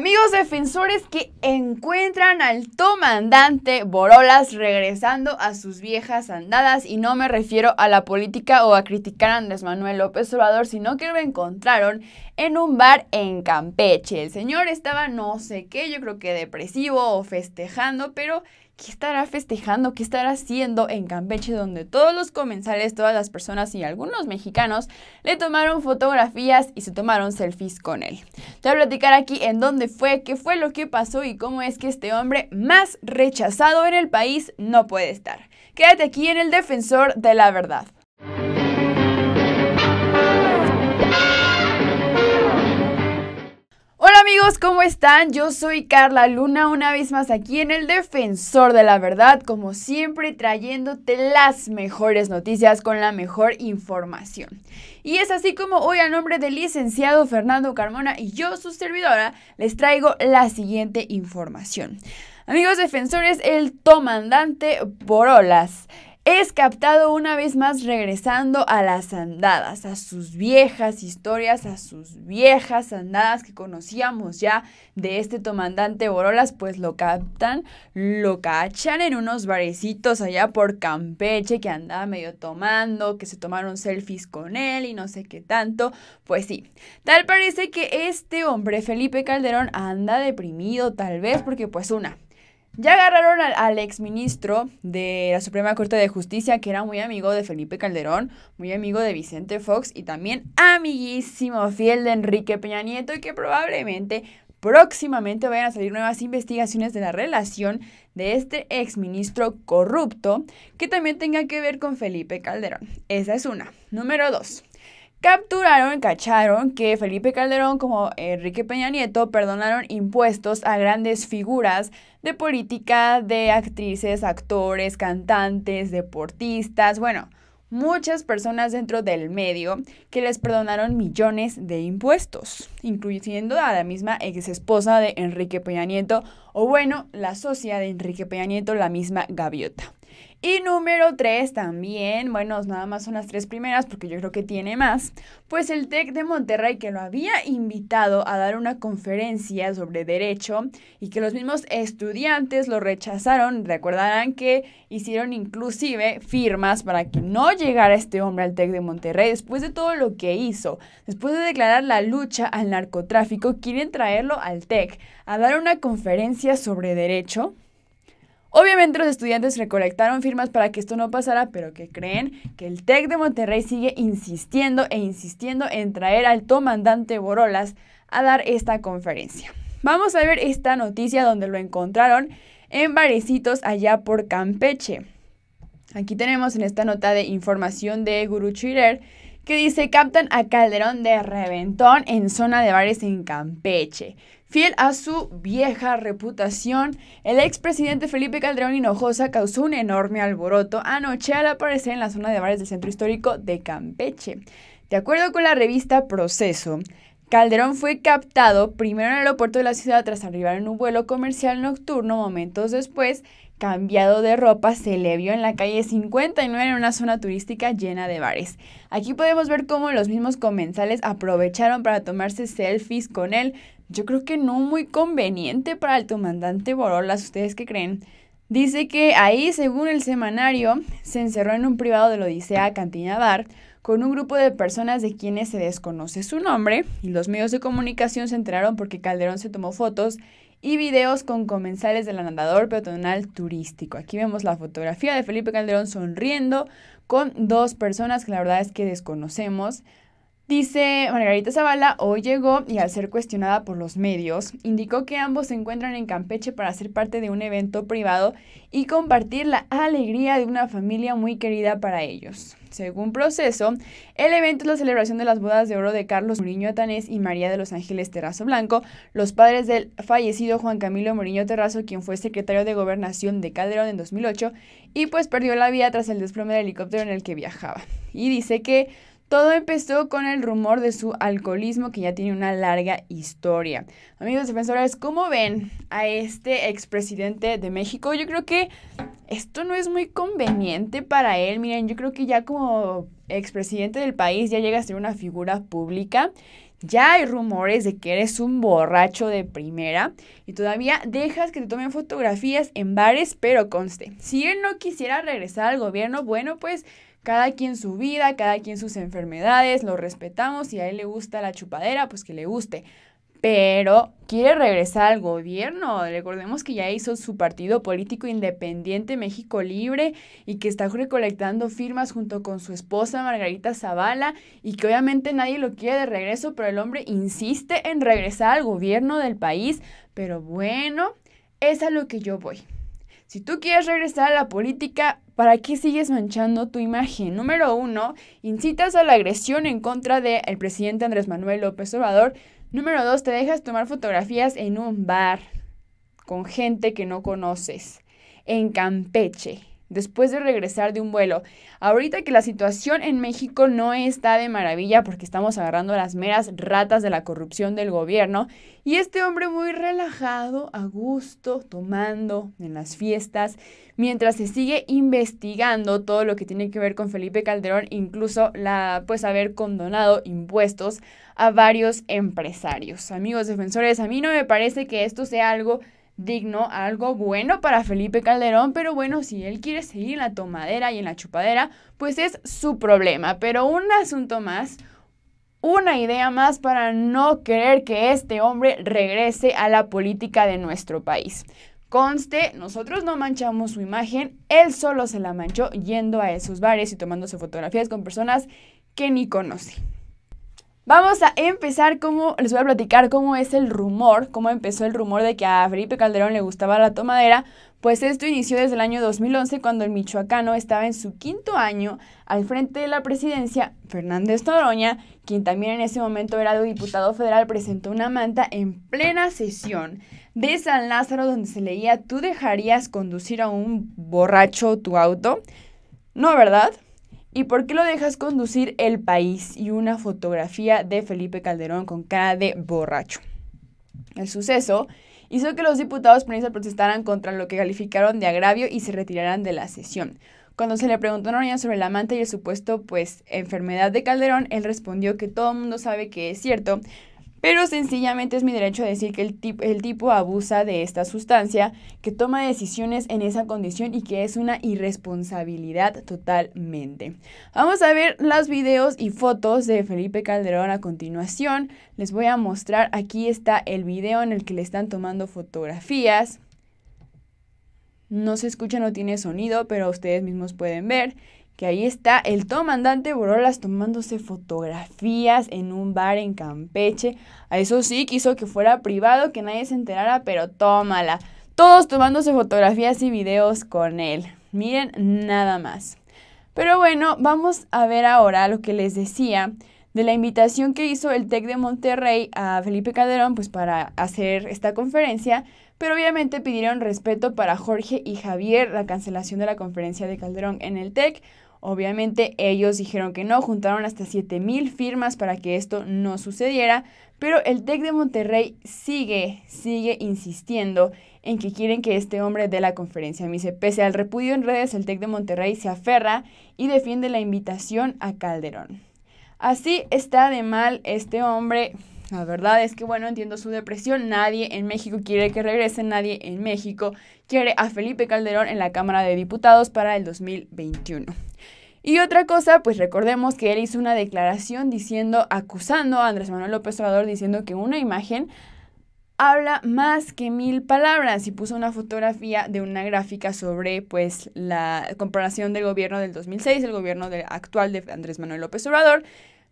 Amigos defensores que encuentran al comandante Borolas regresando a sus viejas andadas y no me refiero a la política o a criticar a Andrés Manuel López Obrador, sino que lo encontraron en un bar en Campeche. El señor estaba no sé qué, yo creo que depresivo o festejando, pero ¿Qué estará festejando? ¿Qué estará haciendo en Campeche donde todos los comensales, todas las personas y algunos mexicanos le tomaron fotografías y se tomaron selfies con él? Te voy a platicar aquí en dónde fue, qué fue lo que pasó y cómo es que este hombre más rechazado en el país no puede estar. Quédate aquí en el Defensor de la Verdad. amigos, ¿cómo están? Yo soy Carla Luna, una vez más aquí en El Defensor de la Verdad, como siempre trayéndote las mejores noticias con la mejor información. Y es así como hoy a nombre del licenciado Fernando Carmona y yo, su servidora, les traigo la siguiente información. Amigos defensores, el comandante Borolas es captado una vez más regresando a las andadas, a sus viejas historias, a sus viejas andadas que conocíamos ya de este comandante Borolas, pues lo captan, lo cachan en unos barecitos allá por Campeche que andaba medio tomando, que se tomaron selfies con él y no sé qué tanto, pues sí, tal parece que este hombre Felipe Calderón anda deprimido tal vez porque pues una, ya agarraron al, ex exministro de la Suprema Corte de Justicia, que era muy amigo de Felipe Calderón, muy amigo de Vicente Fox y también amiguísimo, fiel de Enrique Peña Nieto y que probablemente próximamente vayan a salir nuevas investigaciones de la relación de este exministro corrupto que también tenga que ver con Felipe Calderón. Esa es una. Número dos capturaron, cacharon que Felipe Calderón como Enrique Peña Nieto perdonaron impuestos a grandes figuras de política, de actrices, actores, cantantes, deportistas, bueno, muchas personas dentro del medio que les perdonaron millones de impuestos, incluyendo a la misma ex esposa de Enrique Peña Nieto o bueno, la socia de Enrique Peña Nieto, la misma Gaviota. Y número tres también, bueno, nada más son las tres primeras porque yo creo que tiene más, pues el TEC de Monterrey que lo había invitado a dar una conferencia sobre derecho y que los mismos estudiantes lo rechazaron, recordarán que hicieron inclusive firmas para que no llegara este hombre al TEC de Monterrey después de todo lo que hizo, después de declarar la lucha al narcotráfico, quieren traerlo al TEC a dar una conferencia sobre derecho. Obviamente los estudiantes recolectaron firmas para que esto no pasara, pero que creen que el TEC de Monterrey sigue insistiendo e insistiendo en traer al comandante Borolas a dar esta conferencia. Vamos a ver esta noticia donde lo encontraron en Barecitos allá por Campeche. Aquí tenemos en esta nota de información de Guru Chirer que dice captan a Calderón de reventón en zona de bares en Campeche. Fiel a su vieja reputación, el expresidente Felipe Calderón Hinojosa causó un enorme alboroto anoche al aparecer en la zona de bares del centro histórico de Campeche. De acuerdo con la revista Proceso, Calderón fue captado primero en el aeropuerto de la ciudad tras arribar en un vuelo comercial nocturno. Momentos después, cambiado de ropa, se le vio en la calle 59 en una zona turística llena de bares. Aquí podemos ver cómo los mismos comensales aprovecharon para tomarse selfies con él. Yo creo que no muy conveniente para el comandante Borolas, ¿ustedes qué creen? Dice que ahí, según el semanario, se encerró en un privado de la Odisea Cantina con un grupo de personas de quienes se desconoce su nombre y los medios de comunicación se enteraron porque Calderón se tomó fotos y videos con comensales del andador peatonal turístico. Aquí vemos la fotografía de Felipe Calderón sonriendo con dos personas que la verdad es que desconocemos. Dice Margarita Zavala, hoy llegó y al ser cuestionada por los medios, indicó que ambos se encuentran en Campeche para ser parte de un evento privado y compartir la alegría de una familia muy querida para ellos. Según proceso, el evento es la celebración de las bodas de oro de Carlos Muriño Atanés y María de los Ángeles Terrazo Blanco, los padres del fallecido Juan Camilo Muriño Terrazo, quien fue secretario de gobernación de Calderón en 2008 y pues perdió la vida tras el desplome del helicóptero en el que viajaba. Y dice que todo empezó con el rumor de su alcoholismo que ya tiene una larga historia. Amigos defensores, ¿cómo ven a este expresidente de México? Yo creo que esto no es muy conveniente para él. Miren, yo creo que ya como expresidente del país ya llega a ser una figura pública ya hay rumores de que eres un borracho de primera y todavía dejas que te tomen fotografías en bares, pero conste, si él no quisiera regresar al gobierno, bueno, pues cada quien su vida, cada quien sus enfermedades, lo respetamos, y a él le gusta la chupadera, pues que le guste pero quiere regresar al gobierno. Recordemos que ya hizo su partido político independiente México Libre y que está recolectando firmas junto con su esposa Margarita Zavala y que obviamente nadie lo quiere de regreso, pero el hombre insiste en regresar al gobierno del país. Pero bueno, es a lo que yo voy. Si tú quieres regresar a la política, ¿para qué sigues manchando tu imagen? Número uno, incitas a la agresión en contra del presidente Andrés Manuel López Obrador, Número dos, te dejas tomar fotografías en un bar con gente que no conoces, en Campeche después de regresar de un vuelo. Ahorita que la situación en México no está de maravilla porque estamos agarrando las meras ratas de la corrupción del gobierno y este hombre muy relajado, a gusto, tomando en las fiestas, mientras se sigue investigando todo lo que tiene que ver con Felipe Calderón, incluso la pues haber condonado impuestos a varios empresarios. Amigos defensores, a mí no me parece que esto sea algo digno, algo bueno para Felipe Calderón, pero bueno, si él quiere seguir en la tomadera y en la chupadera, pues es su problema. Pero un asunto más, una idea más para no querer que este hombre regrese a la política de nuestro país. Conste, nosotros no manchamos su imagen, él solo se la manchó yendo a esos bares y tomándose fotografías con personas que ni conoce. Vamos a empezar como, les voy a platicar cómo es el rumor, cómo empezó el rumor de que a Felipe Calderón le gustaba la tomadera, pues esto inició desde el año 2011 cuando el michoacano estaba en su quinto año al frente de la presidencia, Fernández Toroña, quien también en ese momento era diputado federal, presentó una manta en plena sesión de San Lázaro donde se leía, ¿tú dejarías conducir a un borracho tu auto? No, ¿verdad? ¿Y por qué lo dejas conducir el país? Y una fotografía de Felipe Calderón con cara de borracho. El suceso hizo que los diputados prensa protestaran contra lo que calificaron de agravio y se retiraran de la sesión. Cuando se le preguntó a Noria sobre la amante y el supuesto, pues, enfermedad de Calderón, él respondió que todo el mundo sabe que es cierto, pero sencillamente es mi derecho decir que el, el tipo abusa de esta sustancia, que toma decisiones en esa condición y que es una irresponsabilidad totalmente. Vamos a ver los videos y fotos de Felipe Calderón a continuación. Les voy a mostrar, aquí está el video en el que le están tomando fotografías. No se escucha, no tiene sonido, pero ustedes mismos pueden ver que ahí está el comandante Borolas tomándose fotografías en un bar en Campeche. A eso sí, quiso que fuera privado, que nadie se enterara, pero tómala. Todos tomándose fotografías y videos con él. Miren, nada más. Pero bueno, vamos a ver ahora lo que les decía de la invitación que hizo el TEC de Monterrey a Felipe Calderón pues para hacer esta conferencia, pero obviamente pidieron respeto para Jorge y Javier la cancelación de la conferencia de Calderón en el TEC Obviamente ellos dijeron que no, juntaron hasta 7.000 firmas para que esto no sucediera, pero el TEC de Monterrey sigue, sigue insistiendo en que quieren que este hombre dé la conferencia. Me se pese al repudio en redes, el TEC de Monterrey se aferra y defiende la invitación a Calderón. Así está de mal este hombre. La verdad es que, bueno, entiendo su depresión. Nadie en México quiere que regrese, nadie en México quiere a Felipe Calderón en la Cámara de Diputados para el 2021. Y otra cosa, pues recordemos que él hizo una declaración diciendo, acusando a Andrés Manuel López Obrador, diciendo que una imagen habla más que mil palabras y puso una fotografía de una gráfica sobre pues la comparación del gobierno del 2006, el gobierno actual de Andrés Manuel López Obrador.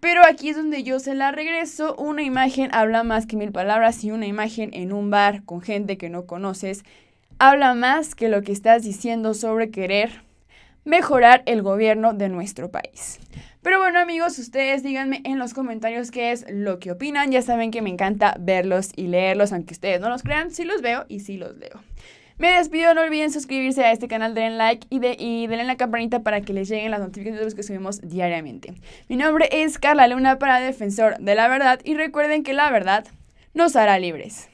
Pero aquí es donde yo se la regreso. Una imagen habla más que mil palabras y una imagen en un bar con gente que no conoces habla más que lo que estás diciendo sobre querer mejorar el gobierno de nuestro país. Pero bueno amigos, ustedes díganme en los comentarios qué es lo que opinan. Ya saben que me encanta verlos y leerlos, aunque ustedes no los crean, sí los veo y sí los leo. Me despido, no olviden suscribirse a este canal, denle like y, de, denle la campanita para que les lleguen las notificaciones de los que subimos diariamente. Mi nombre es Carla Luna para Defensor de la Verdad y recuerden que la verdad nos hará libres.